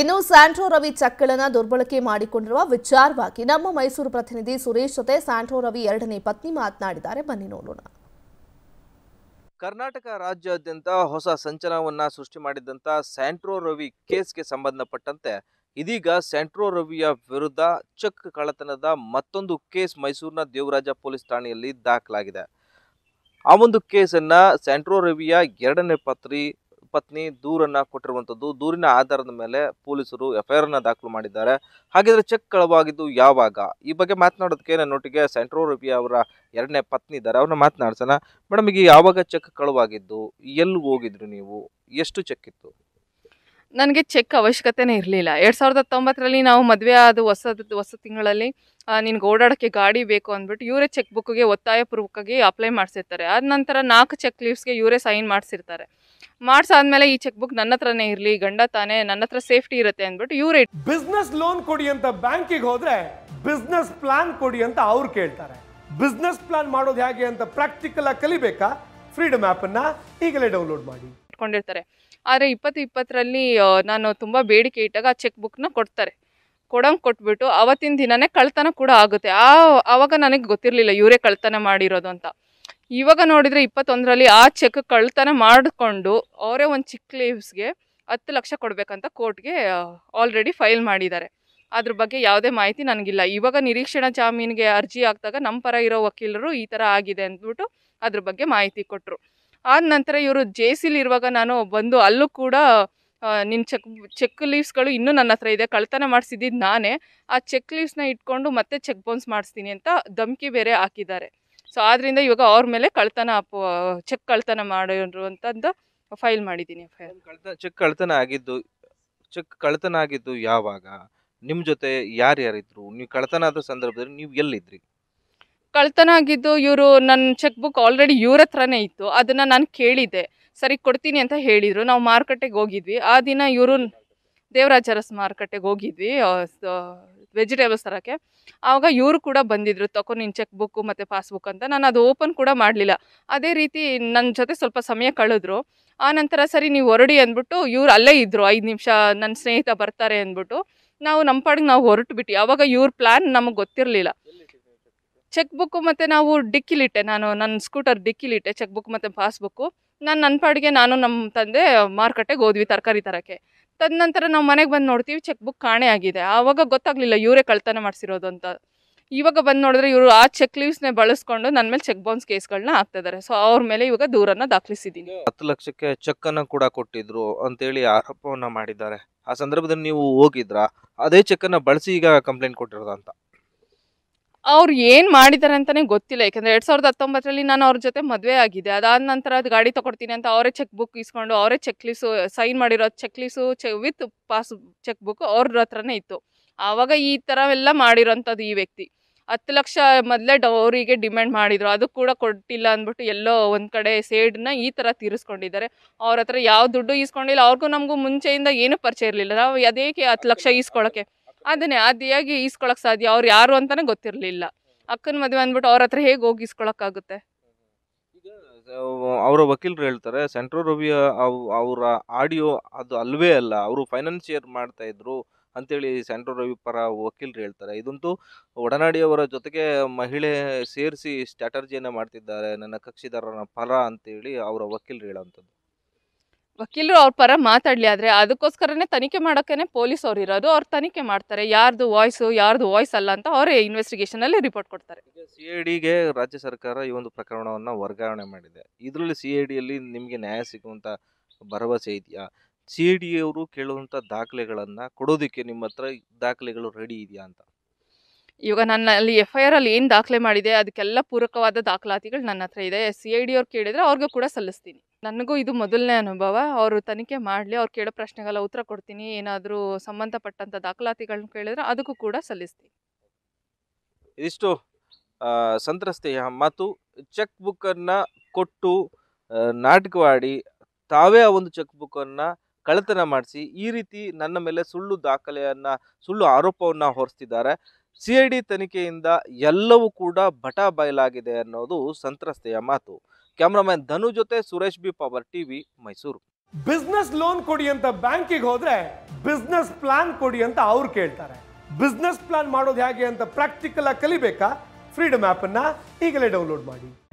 ಇನ್ನು ಸ್ಯಾಂಟ್ರೋ ರವಿ ಚಕ್ಕಳನ ದುರ್ಬಳಕೆ ಮಾಡಿಕೊಂಡಿರುವ ವಿಚಾರವಾಗಿ ನಮ್ಮ ಮೈಸೂರು ಪ್ರತಿನಿಧಿ ಸುರೇಶ್ ಜೊತೆ ಸ್ಯಾಂಟ್ರೋ ರವಿ ಎರಡನೇ ಪತ್ನಿ ಮಾತನಾಡಿದ್ದಾರೆ ಬನ್ನಿ ನೋಡೋಣ ಕರ್ನಾಟಕ ರಾಜ್ಯಾದ್ಯಂತ ಹೊಸ ಸಂಚಲನವನ್ನ ಸೃಷ್ಟಿ ಮಾಡಿದಂತ ಸ್ಯಾಂಟ್ರೋ ರವಿ ಕೇಸ್ಗೆ ಸಂಬಂಧಪಟ್ಟಂತೆ ಇದೀಗ ಸ್ಯಾಂಟ್ರೋ ರವಿಯ ವಿರುದ್ಧ ಚೆಕ್ ಕಳ್ಳತನದ ಮತ್ತೊಂದು ಕೇಸ್ ಮೈಸೂರಿನ ದೇವರಾಜ ಪೊಲೀಸ್ ಠಾಣೆಯಲ್ಲಿ ದಾಖಲಾಗಿದೆ ಆ ಒಂದು ಕೇಸನ್ನ ಸ್ಯಾಂಟ್ರೋ ರವಿಯ ಎರಡನೇ ಪತ್ರಿ ಪತ್ನಿ ದೂರನ್ನು ಕೊಟ್ಟಿರುವಂಥದ್ದು ದೂರಿನ ಆಧಾರದ ಮೇಲೆ ಪೊಲೀಸರು ಎಫ್ಐಆರ್ ಅನ್ನು ದಾಖಲು ಮಾಡಿದ್ದಾರೆ ಹಾಗಿದ್ರೆ ಚೆಕ್ ಕಳವಾಗಿದ್ದು ಯಾವಾಗ ಈ ಬಗ್ಗೆ ಮಾತನಾಡೋದಕ್ಕೆ ನನ್ನ ಒಟ್ಟಿಗೆ ಸೆಂಟ್ರೋ ರವಿ ಅವರ ಎರಡನೇ ಪತ್ನಿ ಇದ್ದಾರೆ ಅವ್ರನ್ನ ಮಾತನಾಡ್ಸೋಣ ಮೇಡಮ್ ಈಗ ಯಾವಾಗ ಚೆಕ್ ಕಳವಾಗಿದ್ದು ಎಲ್ಲಿ ಹೋಗಿದ್ರು ನೀವು ಎಷ್ಟು ಚೆಕ್ ಇತ್ತು ನನಗೆ ಚೆಕ್ ಅವಶ್ಯಕತೆನೇ ಇರಲಿಲ್ಲ ಎರಡು ಸಾವಿರದ ಹತ್ತೊಂಬತ್ತರಲ್ಲಿ ನಾವು ಮದುವೆ ಆದ ಹೊಸ ಹೊಸ ತಿಂಗಳಲ್ಲಿ ನಿನ್ಗೆ ಓಡಾಡೋಕ್ಕೆ ಗಾಡಿ ಬೇಕು ಅಂದ್ಬಿಟ್ಟು ಇವರೇ ಚೆಕ್ ಬುಕ್ಗೆ ಒತ್ತಾಯಪೂರ್ವಕವಾಗಿ ಅಪ್ಲೈ ಮಾಡಿಸಿರ್ತಾರೆ ಆದ ನಂತರ ನಾಲ್ಕು ಚೆಕ್ ಲೀವ್ಸ್ಗೆ ಇವರೇ ಸೈನ್ ಮಾಡಿಸಿರ್ತಾರೆ ಮಾಡ್ಸಾದ್ಮೇಲೆ ಈ ಚೆಕ್ ಬುಕ್ ನನ್ನ ಹತ್ರನೇ ಇರಲಿ ಗಂಡ ತಾನೇ ನನ್ನ ಹತ್ರ ಸೇಫ್ಟಿ ಇರುತ್ತೆ ಅಂದ್ಬಿಟ್ಟು ಇವ್ರ ಬಿಸ್ನೆಸ್ ಲೋನ್ ಕೊಡಿ ಅಂತ ಬ್ಯಾಂಕಿಗೆ ಹೋದ್ರೆ ಬಿಸ್ನೆಸ್ ಪ್ಲಾನ್ ಕೊಡಿ ಅಂತ ಅವ್ರು ಕೇಳ್ತಾರೆ ಬಿಸ್ನೆಸ್ ಪ್ಲಾನ್ ಮಾಡೋದು ಹೇಗೆ ಅಂತ ಪ್ರಾಕ್ಟಿಕಲ್ ಆಗಿ ಕಲಿಬೇಕಾ ಫ್ರೀಡಮ್ ಅನ್ನ ಈಗಲೇ ಡೌನ್ಲೋಡ್ ಮಾಡಿ ಇಟ್ಕೊಂಡಿರ್ತಾರೆ ಆದರೆ ಇಪ್ಪತ್ತು ಇಪ್ಪತ್ತರಲ್ಲಿ ನಾನು ತುಂಬಾ ಬೇಡಿಕೆ ಇಟ್ಟಾಗ ಆ ಚೆಕ್ ಬುಕ್ನ ಕೊಡ್ತಾರೆ ಕೊಡಂಗ್ ಕೊಟ್ಬಿಟ್ಟು ಅವತ್ತಿನ ದಿನನೇ ಕಳ್ತನ ಕೂಡ ಆಗುತ್ತೆ ಆ ಅವಾಗ ನನಗೆ ಗೊತ್ತಿರಲಿಲ್ಲ ಇವರೇ ಕಳ್ತನ ಮಾಡಿರೋದು ಅಂತ ಇವಾಗ ನೋಡಿದರೆ ಇಪ್ಪತ್ತೊಂದರಲ್ಲಿ ಆ ಚೆಕ್ ಕಳ್ತನ ಮಾಡಿಕೊಂಡು ಅವರೇ ಒಂದು ಚಿಕ್ಕ ಲೀವ್ಸ್ಗೆ ಹತ್ತು ಲಕ್ಷ ಕೊಡಬೇಕಂತ ಕೋರ್ಟ್ಗೆ ಆಲ್ರೆಡಿ ಫೈಲ್ ಮಾಡಿದ್ದಾರೆ ಅದ್ರ ಬಗ್ಗೆ ಯಾವುದೇ ಮಾಹಿತಿ ನನಗಿಲ್ಲ ಇವಾಗ ನಿರೀಕ್ಷಣಾ ಜಾಮೀನಿಗೆ ಅರ್ಜಿ ಹಾಕಿದಾಗ ನಮ್ಮ ಪರ ಇರೋ ವಕೀಲರು ಈ ಥರ ಆಗಿದೆ ಅಂದ್ಬಿಟ್ಟು ಅದ್ರ ಬಗ್ಗೆ ಮಾಹಿತಿ ಕೊಟ್ಟರು ಆದ ನಂತರ ಇವರು ಜೆ ಸಿಲಿರುವಾಗ ನಾನು ಬಂದು ಅಲ್ಲೂ ಕೂಡ ನಿನ್ನ ಚೆಕ್ ಚೆಕ್ ಲೀವ್ಸ್ಗಳು ಇನ್ನೂ ನನ್ನ ಹತ್ರ ಇದೆ ಕಳ್ತನ ಮಾಡಿಸಿದ್ದು ನಾನೇ ಆ ಚೆಕ್ ಲೀವ್ಸ್ನ ಇಟ್ಕೊಂಡು ಮತ್ತೆ ಚೆಕ್ ಬೌನ್ಸ್ ಮಾಡಿಸ್ತೀನಿ ಅಂತ ಧಮ್ಕಿ ಬೇರೆ ಹಾಕಿದ್ದಾರೆ ಸೊ ಆದ್ರಿಂದ ಇವಾಗ ಅವ್ರ ಮೇಲೆ ಕಳ್ತನ ಅಪ್ಪ ಚೆಕ್ ಕಳ್ತನ ಮಾಡಿದ್ರು ಅಂತಂದು ಫೈಲ್ ಮಾಡಿದ್ದೀನಿ ಚೆಕ್ ಕಳ್ತನ ಆಗಿದ್ದು ಚೆಕ್ ಕಳ್ತನ ಆಗಿದ್ದು ಯಾವಾಗ ನಿಮ್ಮ ಜೊತೆ ಯಾರ್ಯಾರಿದ್ರು ನೀವು ಕಳ್ತನ ಆದ ಸಂದರ್ಭದಲ್ಲಿ ನೀವು ಎಲ್ಲಿದ್ರಿ ಕಳ್ತನ ಆಗಿದ್ದು ಇವರು ನನ್ನ ಚೆಕ್ ಬುಕ್ ಆಲ್ರೆಡಿ ಇವ್ರ ಹತ್ರನೇ ಇತ್ತು ಅದನ್ನು ನಾನು ಕೇಳಿದೆ ಸರಿ ಕೊಡ್ತೀನಿ ಅಂತ ಹೇಳಿದರು ನಾವು ಮಾರುಕಟ್ಟೆಗೆ ಹೋಗಿದ್ವಿ ಆ ದಿನ ಇವರು ದೇವರಾಜರಸ್ ಮಾರುಕಟ್ಟೆಗೆ ಹೋಗಿದ್ವಿ ವೆಜಿಟೇಬಲ್ಸ್ ತರೋಕ್ಕೆ ಆವಾಗ ಇವರು ಕೂಡ ಬಂದಿದ್ರು ತಗೋ ನಿನ್ನ ಚೆಕ್ ಬುಕ್ಕು ಮತ್ತು ಪಾಸ್ಬುಕ್ ಅಂತ ನಾನು ಅದು ಓಪನ್ ಕೂಡ ಮಾಡಲಿಲ್ಲ ಅದೇ ರೀತಿ ನನ್ನ ಜೊತೆ ಸ್ವಲ್ಪ ಸಮಯ ಕಳೆದ್ರು ಆ ನಂತರ ಸರಿ ನೀವು ಹೊರಡಿ ಅಂದ್ಬಿಟ್ಟು ಇವ್ರು ಅಲ್ಲೇ ಇದ್ದರು ಐದು ನಿಮಿಷ ನನ್ನ ಸ್ನೇಹಿತ ಬರ್ತಾರೆ ಅಂದ್ಬಿಟ್ಟು ನಾವು ನಮ್ಮ ಪಾಡಿಗೆ ನಾವು ಹೊರಟು ಬಿಟ್ಟು ಆವಾಗ ಇವ್ರ ಪ್ಲ್ಯಾನ್ ನಮಗೆ ಗೊತ್ತಿರಲಿಲ್ಲ ಚೆಕ್ ಬುಕ್ಕು ಮತ್ತು ನಾವು ಡಿಕ್ಕಿಲಿಟ್ಟೆ ನಾನು ನನ್ನ ಸ್ಕೂಟರ್ ಡಿಕ್ಕಿಲಿಟ್ಟೆ ಚೆಕ್ ಬುಕ್ ಮತ್ತು ಪಾಸ್ಬುಕ್ಕು ನಾನು ನನ್ನ ಪಾಡಿಗೆ ನಾನು ನಮ್ಮ ತಂದೆ ಮಾರುಕಟ್ಟೆಗೆ ಹೋದ್ವಿ ತರಕಾರಿ ತರೋಕ್ಕೆ ತದನಂತರ ನಾವು ಮನೆಗೆ ಬಂದು ನೋಡ್ತೀವಿ ಚೆಕ್ ಬುಕ್ ಕಾಣೆ ಆಗಿದೆ ಆವಾಗ ಗೊತ್ತಾಗ್ಲಿಲ್ಲ ಇವರೇ ಕಳ್ತನ ಮಾಡಿಸಿರೋದು ಅಂತ ಇವಾಗ ಬಂದು ನೋಡಿದ್ರೆ ಇವರು ಆ ಚೆಕ್ ಲೀವ್ಸ್ನೇ ಬಳಸ್ಕೊಂಡು ನನ್ನ ಮೇಲೆ ಚೆಕ್ ಬೌನ್ಸ್ ಕೇಸ್ಗಳನ್ನ ಹಾಕ್ತಿದ್ದಾರೆ ಸೊ ಅವ್ರ ಮೇಲೆ ಇವಾಗ ದೂರನ್ನ ದಾಖಲಿಸಿದ್ದೀನಿ ಹತ್ತು ಲಕ್ಷಕ್ಕೆ ಚೆಕ್ ಕೂಡ ಕೊಟ್ಟಿದ್ರು ಅಂತೇಳಿ ಆರೋಪವನ್ನ ಮಾಡಿದ್ದಾರೆ ಆ ಸಂದರ್ಭದಲ್ಲಿ ನೀವು ಹೋಗಿದ್ರಾ ಅದೇ ಚೆಕ್ ಬಳಸಿ ಈಗ ಕಂಪ್ಲೇಂಟ್ ಕೊಟ್ಟಿರೋದಂತ ಅವ್ರು ಏನು ಮಾಡಿದ್ದಾರೆ ಅಂತಲೇ ಗೊತ್ತಿಲ್ಲ ಯಾಕಂದರೆ ಎರಡು ಸಾವಿರದ ಹತ್ತೊಂಬತ್ತರಲ್ಲಿ ನಾನು ಅವ್ರ ಜೊತೆ ಮದುವೆ ಆಗಿದೆ ಅದಾದ ನಂತರ ಅದು ಗಾಡಿ ತೊಗೊಡ್ತೀನಿ ಅಂತ ಅವರೇ ಚೆಕ್ ಬುಕ್ ಇಸ್ಕೊಂಡು ಅವರೇ ಚೆಕ್ ಲೀಸು ಸೈನ್ ಮಾಡಿರೋ ಚೆಕ್ ಲೀಸು ಚೆ ವಿತ್ ಪಾಸ್ ಚೆಕ್ ಬುಕ್ ಅವ್ರ ಹತ್ರನೇ ಇತ್ತು ಆವಾಗ ಈ ಥರವೆಲ್ಲ ಮಾಡಿರೋಂಥದ್ದು ಈ ವ್ಯಕ್ತಿ ಹತ್ತು ಲಕ್ಷ ಮೊದಲೇ ಅವರಿಗೆ ಡಿಮ್ಯಾಂಡ್ ಮಾಡಿದರು ಅದು ಕೂಡ ಕೊಟ್ಟಿಲ್ಲ ಅಂದ್ಬಿಟ್ಟು ಎಲ್ಲೋ ಒಂದು ಕಡೆ ಸೇಡನ್ನ ಈ ಥರ ತೀರಿಸ್ಕೊಂಡಿದ್ದಾರೆ ಅವ್ರ ಹತ್ರ ಯಾವ ದುಡ್ಡು ಈಸ್ಕೊಂಡಿಲ್ಲ ಅವ್ರಿಗೂ ನಮಗೂ ಮುಂಚೆಯಿಂದ ಏನೂ ಪರಿಚಯ ಇರಲಿಲ್ಲ ನಾವು ಅದೇಕೆ ಹತ್ತು ಲಕ್ಷ ಈಸ್ಕೊಳ್ಳೋಕ್ಕೆ ಅದನ್ನೇ ಅದು ಹೇಗೆ ಸಾಧ್ಯ ಅವ್ರು ಯಾರು ಅಂತಲೇ ಗೊತ್ತಿರಲಿಲ್ಲ ಅಕ್ಕನ ಮದುವೆ ಅಂದ್ಬಿಟ್ಟು ಅವ್ರ ಹತ್ರ ಹೇಗೆ ಹೋಗಿ ಈಗ ಅವರ ವಕೀಲರು ಹೇಳ್ತಾರೆ ಸೆಂಟ್ರೋ ರವಿ ಅವರ ಆಡಿಯೋ ಅದು ಅಲ್ವೇ ಅಲ್ಲ ಅವರು ಫೈನಾನ್ಸಿಯರ್ ಮಾಡ್ತಾ ಇದ್ರು ಅಂತೇಳಿ ಸೆಂಟ್ರೋ ರವಿ ಪರ ವಕೀಲರು ಹೇಳ್ತಾರೆ ಇದಂತೂ ಒಡನಾಡಿಯವರ ಜೊತೆಗೆ ಮಹಿಳೆ ಸೇರಿಸಿ ಸ್ಟ್ರಾಟರ್ಜಿಯನ್ನು ಮಾಡ್ತಿದ್ದಾರೆ ನನ್ನ ಕಕ್ಷಿದಾರನ ಪರ ಅಂತೇಳಿ ಅವರ ವಕೀಲರು ಹೇಳೋವಂಥದ್ದು ವಕೀಲರು ಅವ್ರ ಪರ ಮಾತಾಡಲಿ ಆದರೆ ಅದಕ್ಕೋಸ್ಕರನೇ ತನಿಖೆ ಮಾಡೋಕ್ಕೇ ಪೊಲೀಸ್ ಅವ್ರು ಇರೋದು ಅವ್ರು ತನಿಖೆ ಮಾಡ್ತಾರೆ ಯಾರ್ದು ವಾಯ್ಸು ಯಾರ್ದು ವಾಯ್ಸ್ ಅಲ್ಲ ಅಂತ ಅವರೇ ಇನ್ವೆಸ್ಟಿಗೇಷನಲ್ಲಿ ರಿಪೋರ್ಟ್ ಕೊಡ್ತಾರೆ ಸಿ ಐ ಡಿಗೆ ರಾಜ್ಯ ಸರ್ಕಾರ ಈ ಒಂದು ಪ್ರಕರಣವನ್ನು ವರ್ಗಾವಣೆ ಮಾಡಿದೆ ಇದರಲ್ಲಿ ಸಿ ಐ ಡಿಯಲ್ಲಿ ನಿಮಗೆ ನ್ಯಾಯ ಸಿಗುವಂಥ ಭರವಸೆ ಇದೆಯಾ ಸಿ ಐ ಡಿ ಅವರು ಕೇಳುವಂಥ ದಾಖಲೆಗಳನ್ನು ಕೊಡೋದಕ್ಕೆ ನಿಮ್ಮ ಹತ್ರ ದಾಖಲೆಗಳು ರೆಡಿ ಇದೆಯಾ ಅಂತ ಇವಾಗ ನನ್ನ ಅಲ್ಲಿ ಎಫ್ ಐ ಆರಲ್ಲಿ ಏನು ದಾಖಲೆ ಮಾಡಿದೆ ಅದಕ್ಕೆಲ್ಲ ಪೂರಕವಾದ ದಾಖಲಾತಿಗಳು ನನ್ನ ಹತ್ರ ಇದೆ ಸಿ ಐ ಡಿ ಅವ್ರು ಕೇಳಿದರೆ ಅವ್ರಿಗೂ ಕೂಡ ಸಲ್ಲಿಸ್ತೀನಿ ನನಗೂ ಇದು ಮೊದಲನೇ ಅನುಭವ ಅವರು ತನಿಖೆ ಮಾಡಲಿ ಅವ್ರು ಕೇಳೋ ಪ್ರಶ್ನೆಗೆಲ್ಲ ಉತ್ತರ ಕೊಡ್ತೀನಿ ಏನಾದರೂ ಸಂಬಂಧಪಟ್ಟಂಥ ದಾಖಲಾತಿಗಳನ್ನ ಕೇಳಿದ್ರೆ ಅದಕ್ಕೂ ಕೂಡ ಸಲ್ಲಿಸ್ತೀನಿ ಇದಿಷ್ಟು ಸಂತ್ರಸ್ತೆಯ ಮತ್ತು ಚೆಕ್ ಬುಕ್ಕನ್ನು ಕೊಟ್ಟು ನಾಟಕವಾಡಿ ತಾವೇ ಆ ಒಂದು ಚೆಕ್ ಬುಕ್ಕನ್ನು ಕಳತನ ಮಾಡಿಸಿ ಈ ರೀತಿ ನನ್ನ ಮೇಲೆ ಸುಳ್ಳು ದಾಖಲೆಯನ್ನು ಸುಳ್ಳು ಆರೋಪವನ್ನು ಹೊರಿಸ್ತಿದ್ದಾರೆ ಸಿ ಐ ಡಿ ತನಿಖೆಯಿಂದ ಎಲ್ಲವೂ ಕೂಡ ಬಟ ಬಯಲಾಗಿದೆ ಅನ್ನೋದು ಸಂತ್ರಸ್ತೆಯ ಮಾತು ಕ್ಯಾಮ್ರಾಮನ್ ಧನು ಜೊತೆ Suresh B power TV Mysuru business loan ಕೊಡಿ ಅಂತ ಬ್ಯಾಂಕಿಗೆ ಹೋದ್ರೆ ಬಿಸ್ನೆಸ್ ಪ್ಲಾನ್ ಕೊಡಿ ಅಂತ ಅವ್ರು ಕೇಳ್ತಾರೆ ಬಿಸ್ನೆಸ್ ಪ್ಲಾನ್ ಮಾಡೋದು ಹೇಗೆ ಅಂತ ಪ್ರಾಕ್ಟಿಕಲ್ ಆಗಿ ಕಲಿಬೇಕಾ ಫ್ರೀಡಮ್ ಆ್ಯಪನ್ನು ಈಗಲೇ ಡೌನ್ಲೋಡ್ ಮಾಡಿ